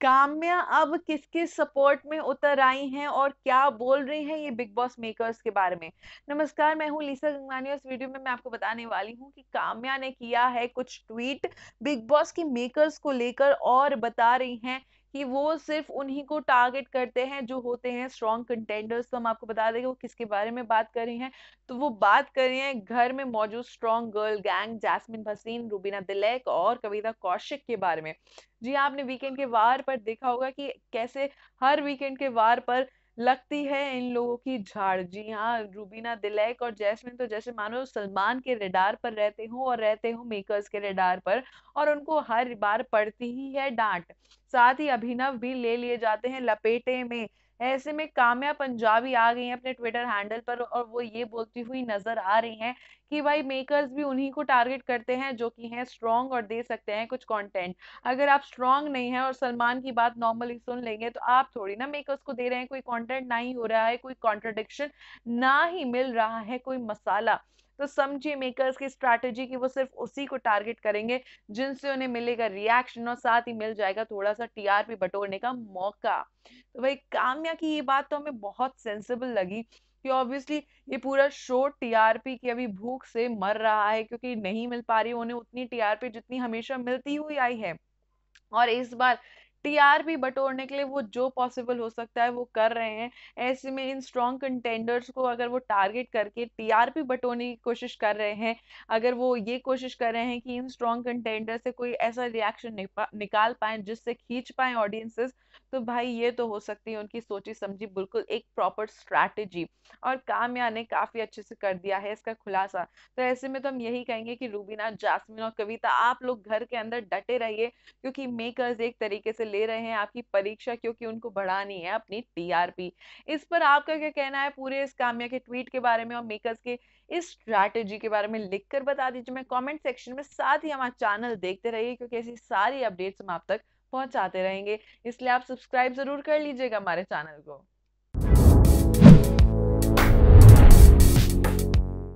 काम्या अब किसके सपोर्ट में उतर आई हैं और क्या बोल रही हैं ये बिग बॉस मेकर्स के बारे में नमस्कार मैं हूँ लीसा गंगवानी और इस वीडियो में मैं आपको बताने वाली हूँ कि काम्या ने किया है कुछ ट्वीट बिग बॉस की मेकर्स को लेकर और बता रही हैं कि वो सिर्फ उन्हीं को टारगेट करते हैं जो होते हैं स्ट्रॉन्ग कंटेंडर्स तो हम आपको बता देंगे वो किसके बारे में बात कर रही हैं तो वो बात कर रही हैं घर में मौजूद strong girl gang Jasmin Bhasin Rubina Dilaik और कविता कौशिक के बारे में जी आपने वीकेंड के वार पर देखा होगा कि कैसे हर वीकेंड के वार पर लगती है इन लोगों की झाड़ जी हाँ रूबीना दिलैक और जैस्मिन तो जैसे मानो सलमान के रेडार पर रहते हो और रहते हूँ मेकर्स के रेडार पर और उनको हर बार पड़ती ही है डांट साथ ही अभिनव भी ले लिए जाते हैं लपेटे में ऐसे में काम्या पंजाबी आ गई हैं अपने ट्विटर हैंडल पर और वो ये बोलती हुई नजर आ रही हैं कि भाई मेकर्स भी उन्हीं को टारगेट करते हैं जो कि हैं स्ट्रॉन्ग और दे सकते हैं कुछ कंटेंट अगर आप स्ट्रॉन्ग नहीं हैं और सलमान की बात नॉर्मली सुन लेंगे तो आप थोड़ी ना मेकर्स को दे रहे हैं कोई कंटेंट ना ही हो रहा है कोई कॉन्ट्रडिक्शन ना ही मिल रहा है कोई मसाला तो समझिए मेकर्स की स्ट्रैटेजी की वो सिर्फ उसी को टारगेट करेंगे जिनसे उन्हें मिलेगा रिएक्शन और साथ ही मिल जाएगा थोड़ा सा टीआरपी बटोरने का मौका तो भाई काम्या की ये बात तो हमें बहुत सेंसिबल लगी कि ऑब्वियसली ये पूरा शो टीआरपी की अभी भूख से मर रहा है क्योंकि नहीं मिल पा रही उन्हें उतनी टीआरपी जितनी हमेशा मिलती हुई आई है और इस बार टीआरपी बटोरने के लिए वो जो पॉसिबल हो सकता है वो कर रहे हैं ऐसे में इन स्ट्रॉन्ग कंटेंडर्स को अगर वो टारगेट करके टीआरपी बटोरने की कोशिश कर रहे हैं अगर वो ये कोशिश कर रहे हैं कि इन स्ट्रॉन्ग कंटेंडर से कोई ऐसा रिएक्शन निकाल पाए जिससे खींच पाए ऑडियंसेस तो भाई ये तो हो सकती है उनकी सोची समझी बिल्कुल एक प्रॉपर स्ट्रैटेजी और कामया ने काफी अच्छे से कर दिया है इसका खुलासा तो ऐसे में तो हम यही कहेंगे कि रूबीना जासमिन और कविता आप लोग घर के अंदर डटे रहिए क्योंकि मेकर्स एक तरीके से ले रहे हैं आपकी परीक्षा क्योंकि उनको बढ़ानी है अपनी टीआरपी इस पर आपका क्या कहना है पूरे इस कामिया के ट्वीट के बारे में और मेकर्स के इस स्ट्रैटेजी के बारे में लिखकर बता दीजिए मैं कमेंट सेक्शन में साथ ही हमारा चैनल देखते रहिए क्योंकि ऐसी सारी अपडेट्स हम आप तक पहुंचाते रहेंगे इसलिए आप सब्सक्राइब जरूर कर लीजिएगा हमारे चैनल को